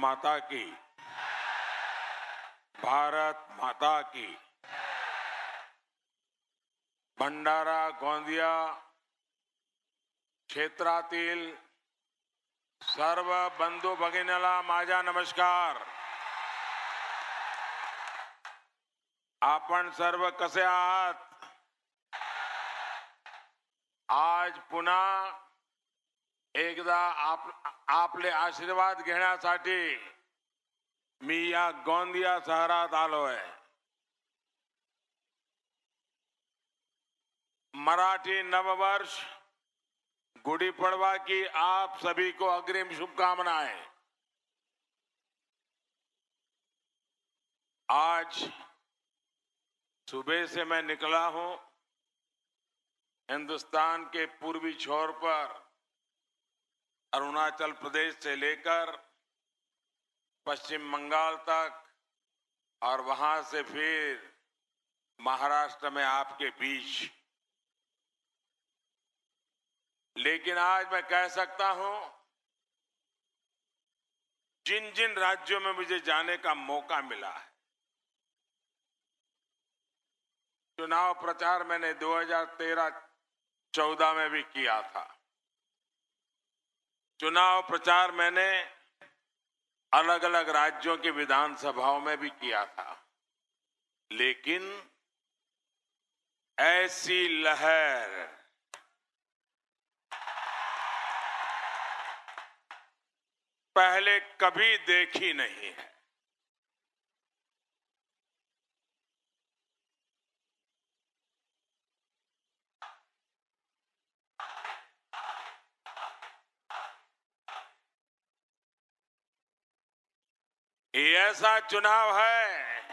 माता की भारत माता की भंडारा गोंदिया क्षेत्रातील सर्व बंधु भगिनीला माझा नमस्कार आपण सर्व कसे आहात आज पुन्हा एकदा आप आपले आशीर्वाद घेना मी या गोंदिया शहर आलो है मराठी नववर्ष गुड़ी पड़वा की आप सभी को अग्रिम शुभकामनाएं आज सुबह से मैं निकला हूं हिंदुस्तान के पूर्वी छोर पर अरुणाचल प्रदेश से लेकर पश्चिम बंगाल तक और वहां से फिर महाराष्ट्र में आपके बीच लेकिन आज मैं कह सकता हूं जिन जिन राज्यों में मुझे जाने का मौका मिला है चुनाव प्रचार मैंने 2013-14 में भी किया था चुनाव प्रचार मैंने अलग अलग राज्यों की विधानसभाओं में भी किया था लेकिन ऐसी लहर पहले कभी देखी नहीं है ये ऐसा चुनाव है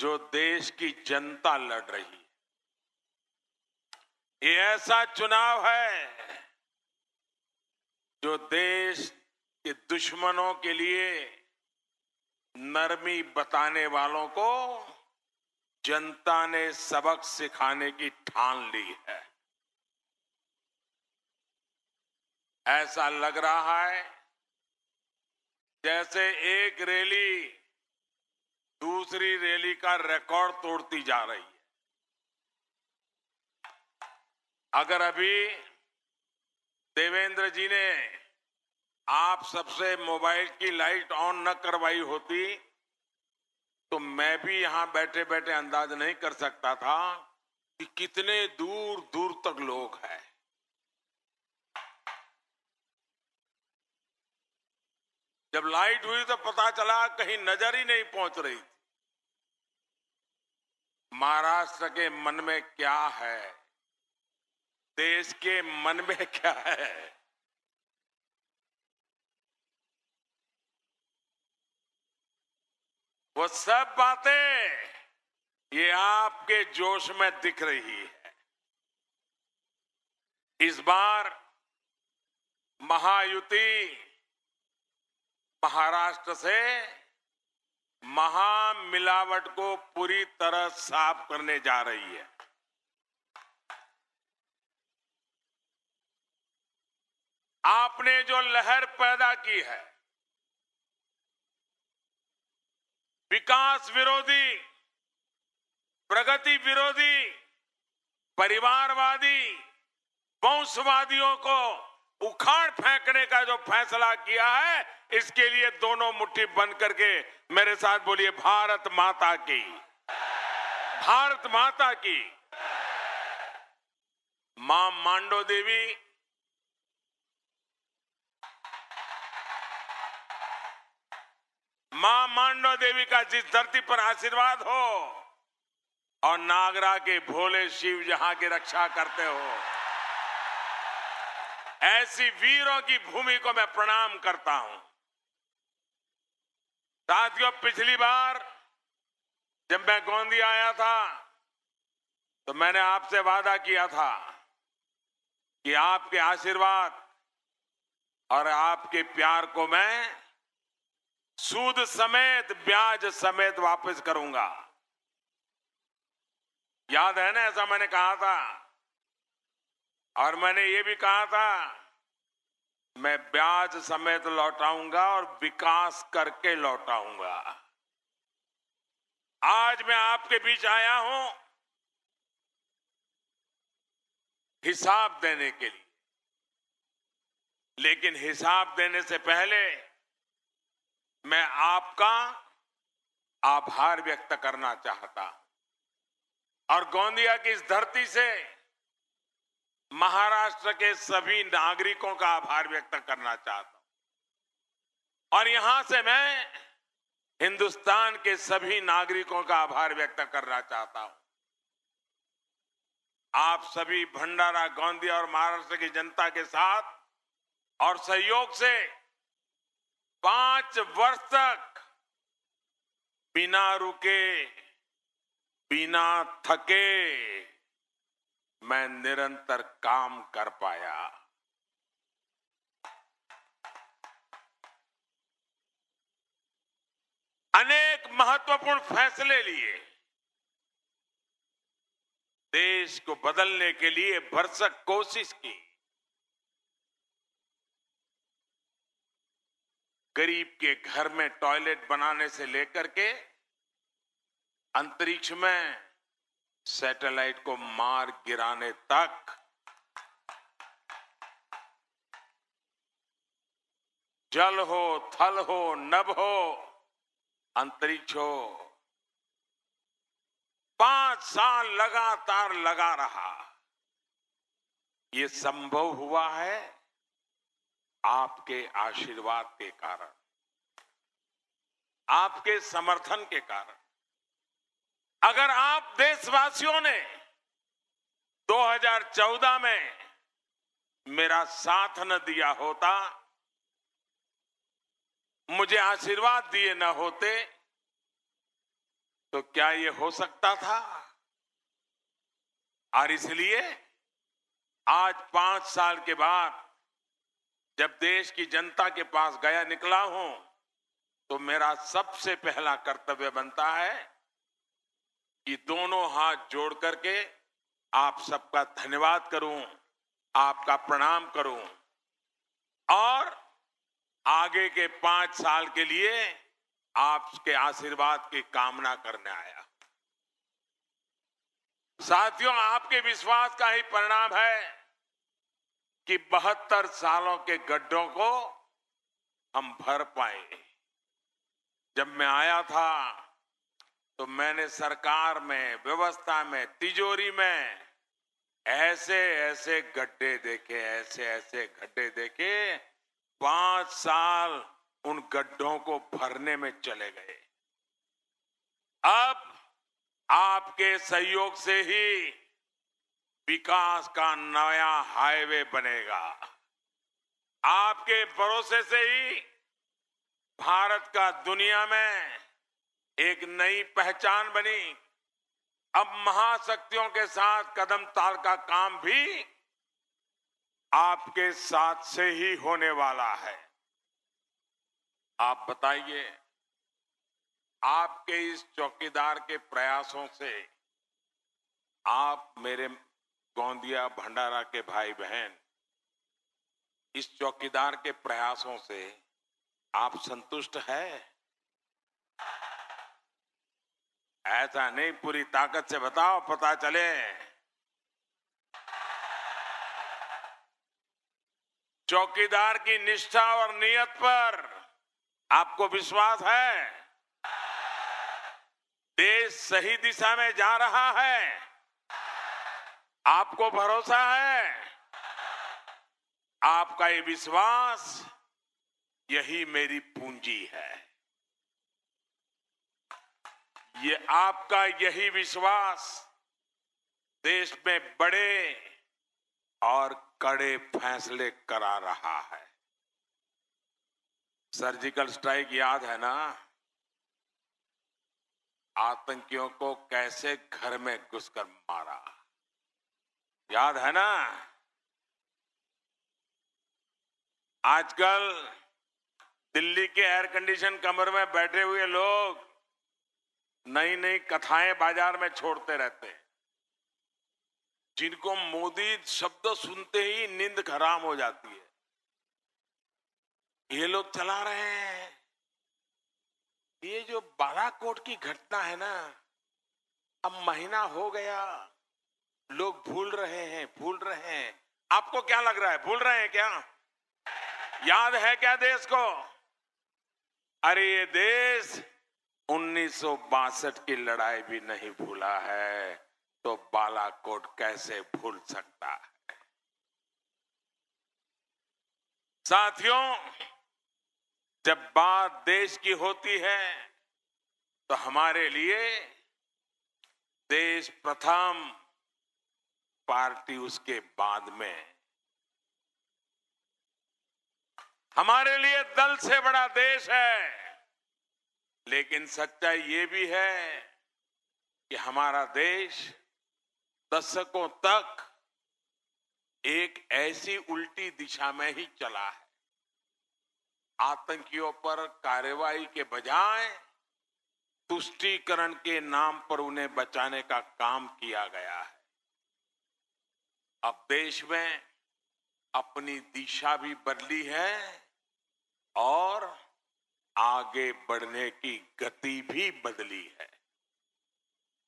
जो देश की जनता लड़ रही है ये ऐसा चुनाव है जो देश के दुश्मनों के लिए नरमी बताने वालों को जनता ने सबक सिखाने की ठान ली है ऐसा लग रहा है जैसे एक रैली दूसरी रैली का रिकॉर्ड तोड़ती जा रही है अगर अभी देवेंद्र जी ने आप सबसे मोबाइल की लाइट ऑन न करवाई होती तो मैं भी यहां बैठे बैठे अंदाज नहीं कर सकता था कि कितने दूर दूर तक लोग हैं जब लाइट हुई तो पता चला कहीं नजर ही नहीं पहुंच रही महाराष्ट्र के मन में क्या है देश के मन में क्या है वो सब बातें ये आपके जोश में दिख रही है इस बार महायुति महाराष्ट्र से महामिलावट को पूरी तरह साफ करने जा रही है आपने जो लहर पैदा की है विकास विरोधी प्रगति विरोधी परिवारवादी वंशवादियों को उखाड़ फेंकने का जो फैसला किया है इसके लिए दोनों मुट्ठी बन करके मेरे साथ बोलिए भारत माता की भारत माता की मां मांडो देवी मां मांडो देवी का जिस धरती पर आशीर्वाद हो और नागरा के भोले शिव जहां की रक्षा करते हो ऐसी वीरों की भूमि को मैं प्रणाम करता हूं साथियों पिछली बार जब मैं गोंदी आया था तो मैंने आपसे वादा किया था कि आपके आशीर्वाद और आपके प्यार को मैं सूद समेत ब्याज समेत वापस करूंगा याद है ना ऐसा मैंने कहा था और मैंने ये भी कहा था मैं ब्याज समेत लौटाऊंगा और विकास करके लौटाऊंगा आज मैं आपके बीच आया हूं हिसाब देने के लिए लेकिन हिसाब देने से पहले मैं आपका आभार व्यक्त करना चाहता और गोंदिया की इस धरती से महाराष्ट्र के सभी नागरिकों का आभार व्यक्त करना चाहता हूं और यहां से मैं हिंदुस्तान के सभी नागरिकों का आभार व्यक्त करना चाहता हूं आप सभी भंडारा गांधी और महाराष्ट्र की जनता के साथ और सहयोग से पांच वर्ष तक बिना रुके बिना थके मैं निरंतर काम कर पाया अनेक महत्वपूर्ण फैसले लिए देश को बदलने के लिए भरसक कोशिश की गरीब के घर में टॉयलेट बनाने से लेकर के अंतरिक्ष में सैटेलाइट को मार गिराने तक जल हो थल हो नभ हो अंतरिक्ष हो पांच साल लगातार लगा रहा ये संभव हुआ है आपके आशीर्वाद के कारण आपके समर्थन के कारण अगर आप देशवासियों ने 2014 में मेरा साथ न दिया होता मुझे आशीर्वाद दिए न होते तो क्या ये हो सकता था और इसलिए आज पांच साल के बाद जब देश की जनता के पास गया निकला हूं तो मेरा सबसे पहला कर्तव्य बनता है ये दोनों हाथ जोड़ करके आप सबका धन्यवाद करूं आपका प्रणाम करूं और आगे के पांच साल के लिए आपके आशीर्वाद की कामना करने आया साथियों आपके विश्वास का ही परिणाम है कि बहत्तर सालों के गड्ढों को हम भर पाए जब मैं आया था तो मैंने सरकार में व्यवस्था में तिजोरी में ऐसे ऐसे गड्ढे देखे ऐसे ऐसे गड्ढे देखे पांच साल उन गड्ढों को भरने में चले गए अब आपके सहयोग से ही विकास का नया हाईवे बनेगा आपके भरोसे से ही भारत का दुनिया में एक नई पहचान बनी अब महाशक्तियों के साथ कदम ताल का काम भी आपके साथ से ही होने वाला है आप बताइए आपके इस चौकीदार के प्रयासों से आप मेरे गोंदिया भंडारा के भाई बहन इस चौकीदार के प्रयासों से आप संतुष्ट हैं ऐसा नहीं पूरी ताकत से बताओ पता चले चौकीदार की निष्ठा और नियत पर आपको विश्वास है देश सही दिशा में जा रहा है आपको भरोसा है आपका ये विश्वास यही मेरी पूंजी है ये आपका यही विश्वास देश में बड़े और कड़े फैसले करा रहा है सर्जिकल स्ट्राइक याद है ना आतंकियों को कैसे घर में घुसकर मारा याद है ना आजकल दिल्ली के एयर कंडीशन कमर में बैठे हुए लोग नई नई कथाएं बाजार में छोड़ते रहते हैं जिनको मोदी शब्द सुनते ही नींद खराब हो जाती है ये लोग चला रहे हैं ये जो बालाकोट की घटना है ना अब महीना हो गया लोग भूल रहे हैं भूल रहे हैं आपको क्या लग रहा है भूल रहे हैं क्या याद है क्या देश को अरे ये देश उन्नीस की लड़ाई भी नहीं भूला है तो बालाकोट कैसे भूल सकता है साथियों जब बात देश की होती है तो हमारे लिए देश प्रथम पार्टी उसके बाद में हमारे लिए दल से बड़ा देश है लेकिन सच्चाई ये भी है कि हमारा देश दशकों तक एक ऐसी उल्टी दिशा में ही चला है आतंकियों पर कार्रवाई के बजाय तुष्टीकरण के नाम पर उन्हें बचाने का काम किया गया है अब देश में अपनी दिशा भी बदली है और आगे बढ़ने की गति भी बदली है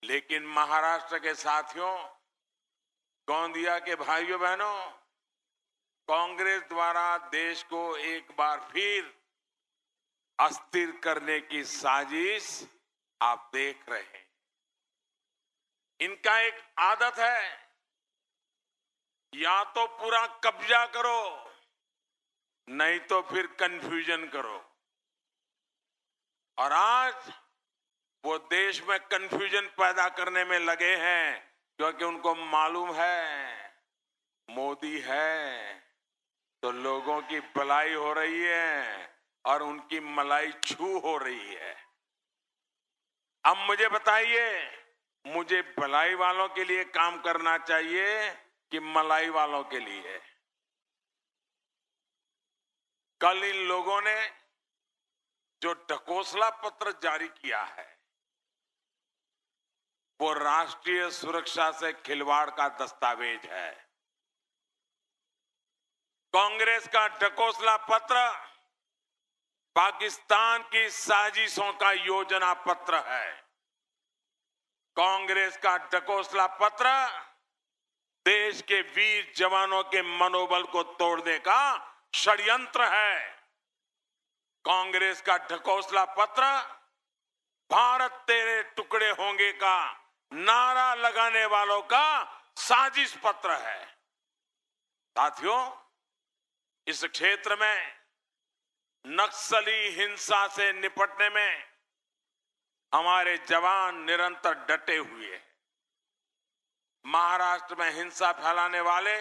लेकिन महाराष्ट्र के साथियों गोंदिया के भाइयों बहनों कांग्रेस द्वारा देश को एक बार फिर अस्थिर करने की साजिश आप देख रहे हैं इनका एक आदत है या तो पूरा कब्जा करो नहीं तो फिर कंफ्यूजन करो और आज वो देश में कंफ्यूजन पैदा करने में लगे हैं क्योंकि उनको मालूम है मोदी है तो लोगों की भलाई हो रही है और उनकी मलाई छू हो रही है अब मुझे बताइए मुझे भलाई वालों के लिए काम करना चाहिए कि मलाई वालों के लिए कल इन लोगों ने जो ढकोसला पत्र जारी किया है वो राष्ट्रीय सुरक्षा से खिलवाड़ का दस्तावेज है कांग्रेस का ढकोसला पत्र पाकिस्तान की साजिशों का योजना पत्र है कांग्रेस का ढकोसला पत्र देश के वीर जवानों के मनोबल को तोड़ने का षड्यंत्र है कांग्रेस का ढकोसला पत्र भारत तेरे टुकड़े होंगे का नारा लगाने वालों का साजिश पत्र है साथियों इस क्षेत्र में नक्सली हिंसा से निपटने में हमारे जवान निरंतर डटे हुए हैं महाराष्ट्र में हिंसा फैलाने वाले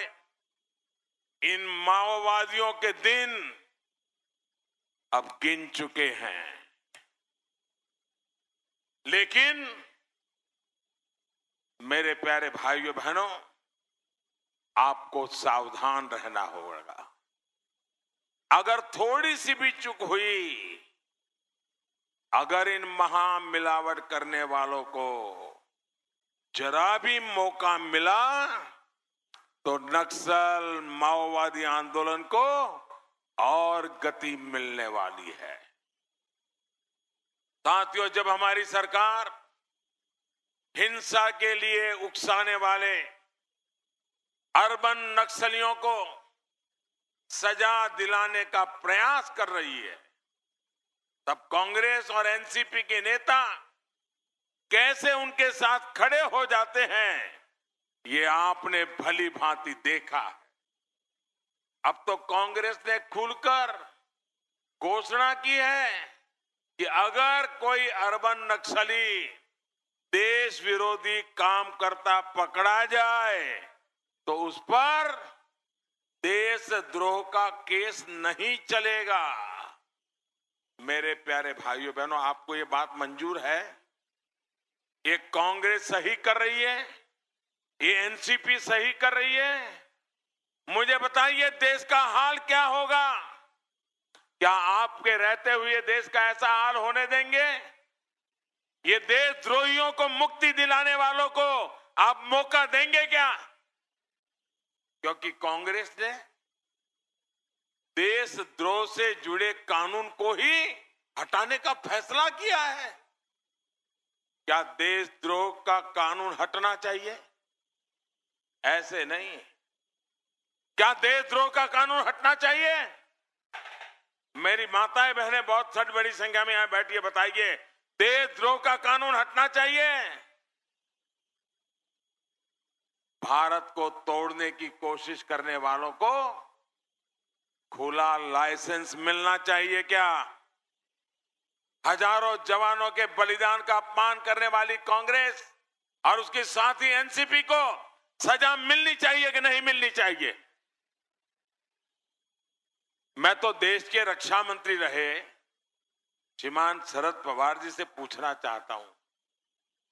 इन माओवादियों के दिन अब गिन चुके हैं लेकिन मेरे प्यारे भाइयों बहनों आपको सावधान रहना होगा अगर थोड़ी सी भी चुक हुई अगर इन महा मिलावट करने वालों को जरा भी मौका मिला तो नक्सल माओवादी आंदोलन को और गति मिलने वाली है साथियों जब हमारी सरकार हिंसा के लिए उकसाने वाले अर्बन नक्सलियों को सजा दिलाने का प्रयास कर रही है तब कांग्रेस और एनसीपी के नेता कैसे उनके साथ खड़े हो जाते हैं ये आपने भली भांति देखा है अब तो कांग्रेस ने खुलकर घोषणा की है कि अगर कोई अर्बन नक्सली देश विरोधी काम करता पकड़ा जाए तो उस पर देशद्रोह का केस नहीं चलेगा मेरे प्यारे भाइयों बहनों आपको ये बात मंजूर है ये कांग्रेस सही कर रही है ये एनसीपी सही कर रही है मुझे बताइए देश का हाल क्या होगा क्या आपके रहते हुए देश का ऐसा हाल होने देंगे ये देशद्रोहियों को मुक्ति दिलाने वालों को आप मौका देंगे क्या क्योंकि कांग्रेस ने देशद्रोह से जुड़े कानून को ही हटाने का फैसला किया है क्या देशद्रोह का कानून हटना चाहिए ऐसे नहीं क्या देशद्रोह का कानून हटना चाहिए मेरी माताएं बहनें बहुत सट बड़ी संख्या में यहां बैठी है बताइए देशद्रोह का कानून हटना चाहिए भारत को तोड़ने की कोशिश करने वालों को खुला लाइसेंस मिलना चाहिए क्या हजारों जवानों के बलिदान का अपमान करने वाली कांग्रेस और उसके साथ ही एनसीपी को सजा मिलनी चाहिए कि नहीं मिलनी चाहिए मैं तो देश के रक्षा मंत्री रहे श्रीमान शरद पवार जी से पूछना चाहता हूं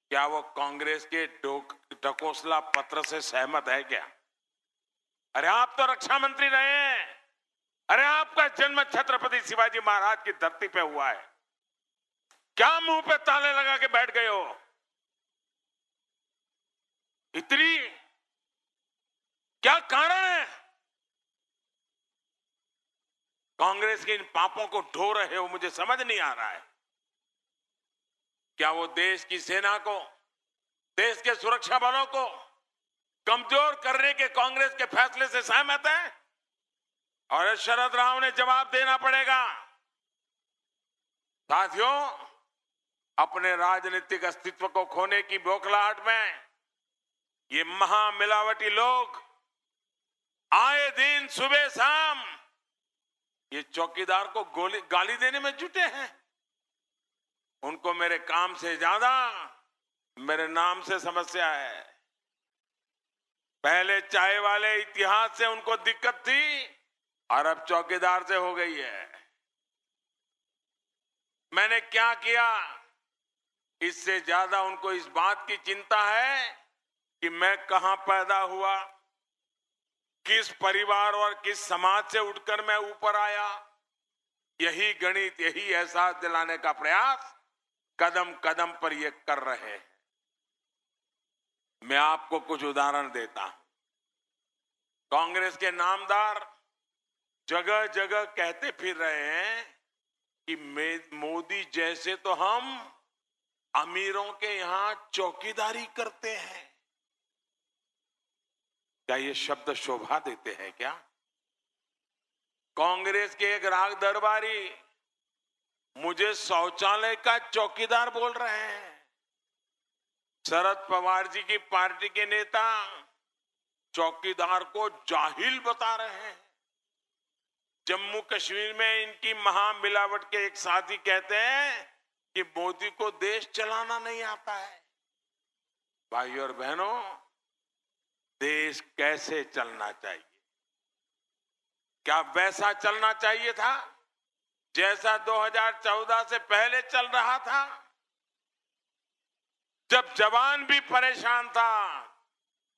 क्या वो कांग्रेस के डकोसला पत्र से सहमत है क्या अरे आप तो रक्षा मंत्री रहे हैं अरे आपका जन्म छत्रपति शिवाजी महाराज की धरती पे हुआ है क्या मुंह पे ताले लगा के बैठ गए हो इतनी क्या कारण है कांग्रेस के इन पापों को ढो रहे हो मुझे समझ नहीं आ रहा है क्या वो देश की सेना को देश के सुरक्षा बलों को कमजोर करने के कांग्रेस के फैसले से सहमत है और शरद राव ने जवाब देना पड़ेगा साथियों अपने राजनीतिक अस्तित्व को खोने की बोखलाहट में ये महामिलावटी लोग आए दिन सुबह शाम ये चौकीदार को गोली गाली देने में जुटे हैं उनको मेरे काम से ज्यादा मेरे नाम से समस्या है पहले चाय वाले इतिहास से उनको दिक्कत थी और अब चौकीदार से हो गई है मैंने क्या किया इससे ज्यादा उनको इस बात की चिंता है कि मैं कहां पैदा हुआ किस परिवार और किस समाज से उठकर मैं ऊपर आया यही गणित यही एहसास दिलाने का प्रयास कदम कदम पर ये कर रहे हैं मैं आपको कुछ उदाहरण देता हूं कांग्रेस के नामदार जगह जगह कहते फिर रहे हैं कि मोदी जैसे तो हम अमीरों के यहां चौकीदारी करते हैं क्या ये शब्द शोभा देते हैं क्या कांग्रेस के एक राग दरबारी मुझे शौचालय का चौकीदार बोल रहे हैं शरद पवार जी की पार्टी के नेता चौकीदार को जाहिल बता रहे हैं जम्मू कश्मीर में इनकी महामिलावट के एक साथी कहते हैं कि मोदी को देश चलाना नहीं आता है भाई और बहनों देश कैसे चलना चाहिए क्या वैसा चलना चाहिए था जैसा 2014 से पहले चल रहा था जब जवान भी परेशान था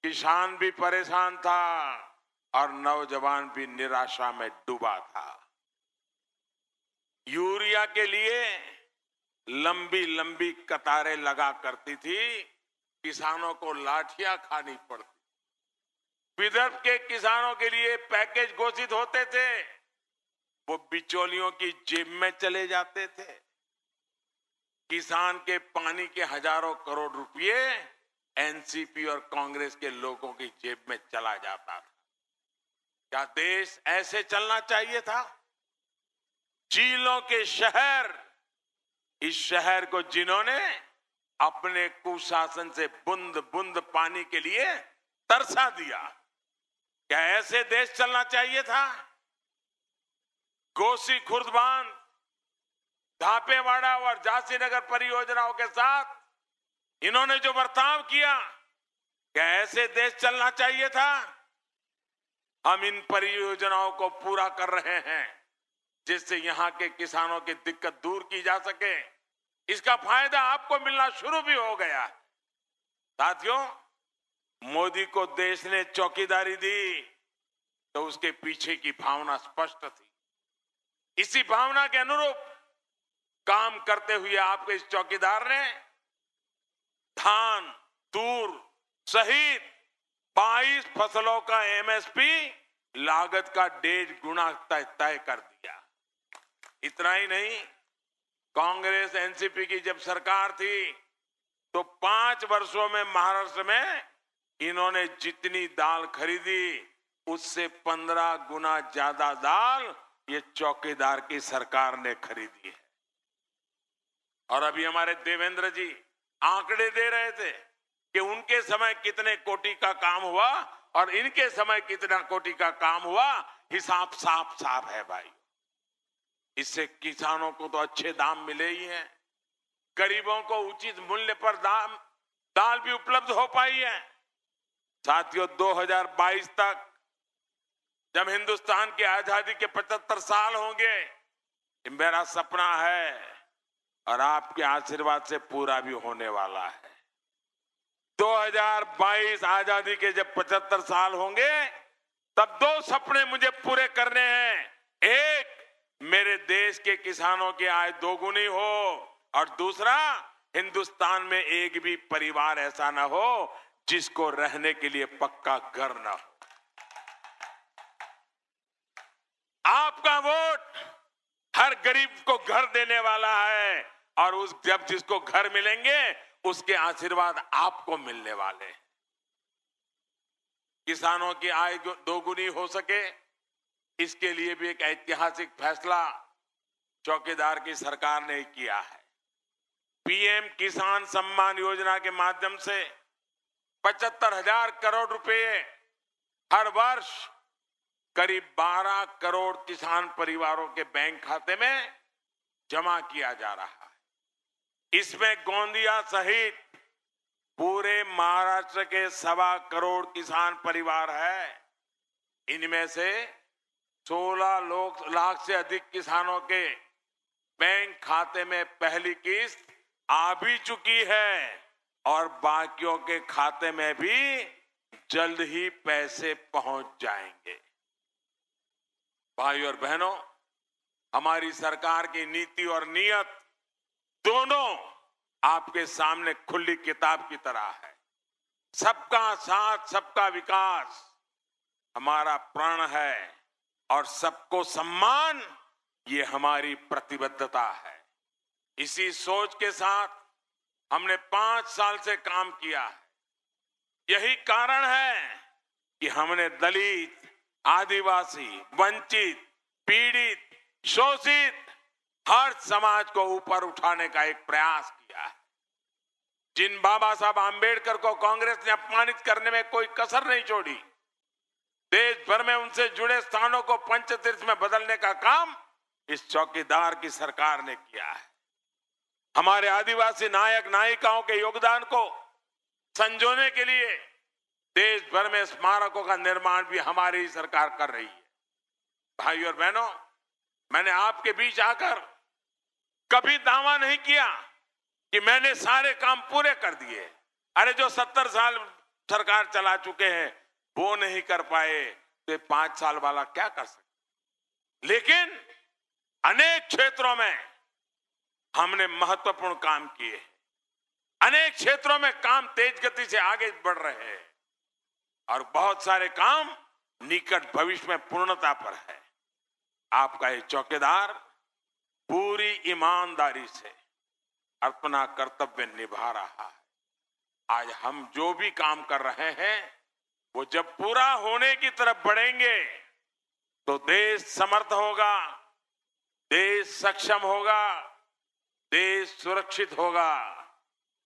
किसान भी परेशान था और नौजवान भी निराशा में डूबा था यूरिया के लिए लंबी लंबी कतारें लगा करती थी किसानों को लाठियां खानी पड़ती विदर्भ के किसानों के लिए पैकेज घोषित होते थे वो बिचौलियों की जेब में चले जाते थे किसान के पानी के हजारों करोड़ रुपए एनसीपी और कांग्रेस के लोगों की जेब में चला जाता था क्या देश ऐसे चलना चाहिए था झीलों के शहर इस शहर को जिन्होंने अपने कुशासन से बुंद बुंद पानी के लिए तरसा दिया क्या ऐसे देश चलना चाहिए था गोसी खुर्द बांध धापेवाड़ा और झांसी नगर परियोजनाओं के साथ इन्होंने जो बर्ताव किया क्या ऐसे देश चलना चाहिए था हम इन परियोजनाओं को पूरा कर रहे हैं जिससे यहाँ के किसानों की दिक्कत दूर की जा सके इसका फायदा आपको मिलना शुरू भी हो गया साथियों मोदी को देश ने चौकीदारी दी तो उसके पीछे की भावना स्पष्ट थी इसी भावना के अनुरूप काम करते हुए आपके इस चौकीदार ने धान तूर सहित 22 फसलों का एमएसपी लागत का डेढ़ गुना तय कर दिया इतना ही नहीं कांग्रेस एनसीपी की जब सरकार थी तो पांच वर्षों में महाराष्ट्र में इन्होंने जितनी दाल खरीदी उससे पंद्रह गुना ज्यादा दाल ये चौकीदार की सरकार ने खरीदी है और अभी हमारे देवेंद्र जी आंकड़े दे रहे थे कि उनके समय कितने कोटि का काम हुआ और इनके समय कितना कोटि का काम हुआ हिसाब साफ साफ है भाई इससे किसानों को तो अच्छे दाम मिले ही हैं गरीबों को उचित मूल्य पर दाम दाल भी उपलब्ध हो पाई है साथियों 2022 तक जब हिंदुस्तान की आजादी के 75 साल होंगे ये मेरा सपना है और आपके आशीर्वाद से पूरा भी होने वाला है 2022 आजादी के जब 75 साल होंगे तब दो सपने मुझे पूरे करने हैं एक मेरे देश के किसानों की आय दोगुनी हो और दूसरा हिंदुस्तान में एक भी परिवार ऐसा ना हो जिसको रहने के लिए पक्का घर ना हो आपका वोट हर गरीब को घर देने वाला है और उस जब जिसको घर मिलेंगे उसके आशीर्वाद आपको मिलने वाले हैं किसानों की आय दोगुनी हो सके इसके लिए भी एक ऐतिहासिक फैसला चौकीदार की सरकार ने किया है पीएम किसान सम्मान योजना के माध्यम से पचहत्तर हजार करोड़ रुपए हर वर्ष करीब 12 करोड़ किसान परिवारों के बैंक खाते में जमा किया जा रहा है इसमें गोंदिया सहित पूरे महाराष्ट्र के सवा करोड़ किसान परिवार है इनमें से 16 लाख से अधिक किसानों के बैंक खाते में पहली किस्त आ भी चुकी है और बाकियों के खाते में भी जल्द ही पैसे पहुंच जाएंगे भाई और बहनों हमारी सरकार की नीति और नियत दोनों आपके सामने खुली किताब की तरह है सबका साथ सबका विकास हमारा प्रण है और सबको सम्मान ये हमारी प्रतिबद्धता है इसी सोच के साथ हमने पांच साल से काम किया है यही कारण है कि हमने दलित आदिवासी वंचित पीड़ित शोषित हर समाज को ऊपर उठाने का एक प्रयास किया है जिन बाबा साहब आंबेडकर को कांग्रेस ने अपमानित करने में कोई कसर नहीं छोड़ी देश भर में उनसे जुड़े स्थानों को पंचतीर्थ में बदलने का काम इस चौकीदार की सरकार ने किया है हमारे आदिवासी नायक नायिकाओं के योगदान को संजोने के लिए देश भर में स्मारकों का निर्माण भी हमारी सरकार कर रही है भाई और बहनों मैंने आपके बीच आकर कभी दावा नहीं किया कि मैंने सारे काम पूरे कर दिए अरे जो सत्तर साल सरकार चला चुके हैं वो नहीं कर पाए तो पांच साल वाला क्या कर सकते लेकिन अनेक क्षेत्रों में हमने महत्वपूर्ण काम किए अनेक क्षेत्रों में काम तेज गति से आगे बढ़ रहे हैं और बहुत सारे काम निकट भविष्य में पूर्णता पर है आपका ये चौकीदार पूरी ईमानदारी से अपना कर्तव्य निभा रहा है आज हम जो भी काम कर रहे हैं वो जब पूरा होने की तरफ बढ़ेंगे तो देश समर्थ होगा देश सक्षम होगा देश सुरक्षित होगा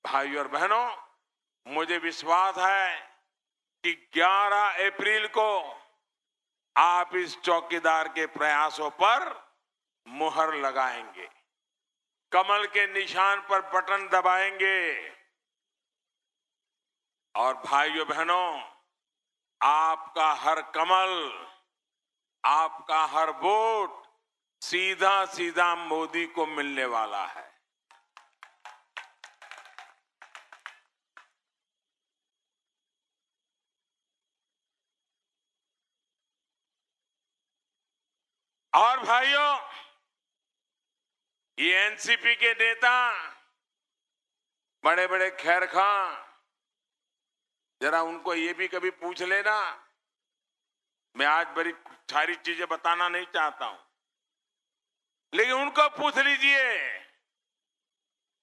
भाइयों और बहनों मुझे विश्वास है कि 11 अप्रैल को आप इस चौकीदार के प्रयासों पर मुहर लगाएंगे कमल के निशान पर बटन दबाएंगे और भाइयों बहनों आपका हर कमल आपका हर वोट सीधा सीधा मोदी को मिलने वाला है और भाइयों ये एनसीपी के नेता बड़े बड़े खैर खां जरा उनको ये भी कभी पूछ लेना मैं आज बड़ी सारी चीजें बताना नहीं चाहता हूं लेकिन उनको पूछ लीजिए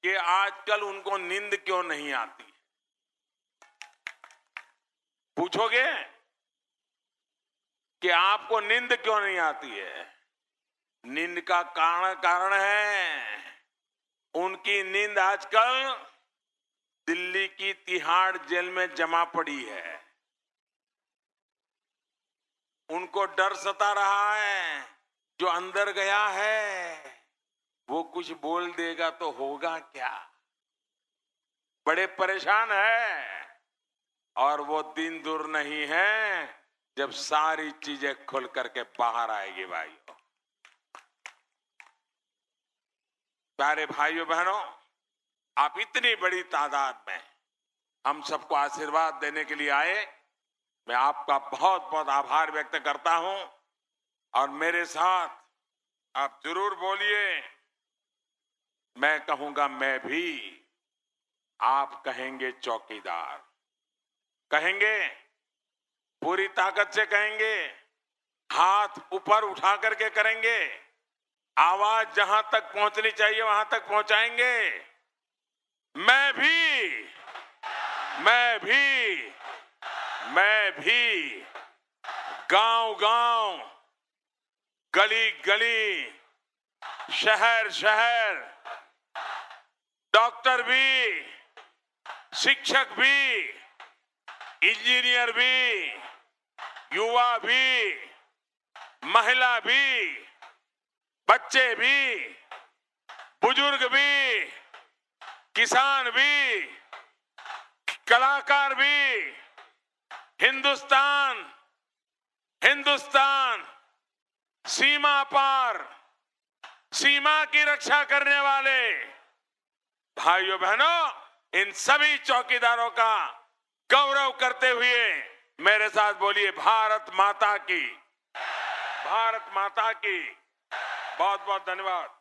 कि आजकल उनको नींद क्यों नहीं आती पूछोगे कि आपको नींद क्यों नहीं आती है नींद का कारण कारण है उनकी नींद आजकल दिल्ली की तिहाड़ जेल में जमा पड़ी है उनको डर सता रहा है जो अंदर गया है वो कुछ बोल देगा तो होगा क्या बड़े परेशान है और वो दिन दूर नहीं है जब सारी चीजें खुल करके बाहर आएगी भाइयों प्यारे भाइयों बहनों आप इतनी बड़ी तादाद में हम सबको आशीर्वाद देने के लिए आए मैं आपका बहुत बहुत आभार व्यक्त करता हूं और मेरे साथ आप जरूर बोलिए मैं कहूंगा मैं भी आप कहेंगे चौकीदार कहेंगे पूरी ताकत से कहेंगे हाथ ऊपर उठा करके करेंगे आवाज जहां तक पहुंचनी चाहिए वहां तक पहुंचाएंगे मैं भी मैं भी मैं भी गांव गांव गली गली शहर शहर डॉक्टर भी शिक्षक भी इंजीनियर भी युवा भी महिला भी बच्चे भी बुजुर्ग भी किसान भी कलाकार भी हिंदुस्तान हिंदुस्तान सीमा पार सीमा की रक्षा करने वाले भाइयों बहनों इन सभी चौकीदारों का गौरव करते हुए मेरे साथ बोलिए भारत माता की भारत माता की बहुत बहुत धन्यवाद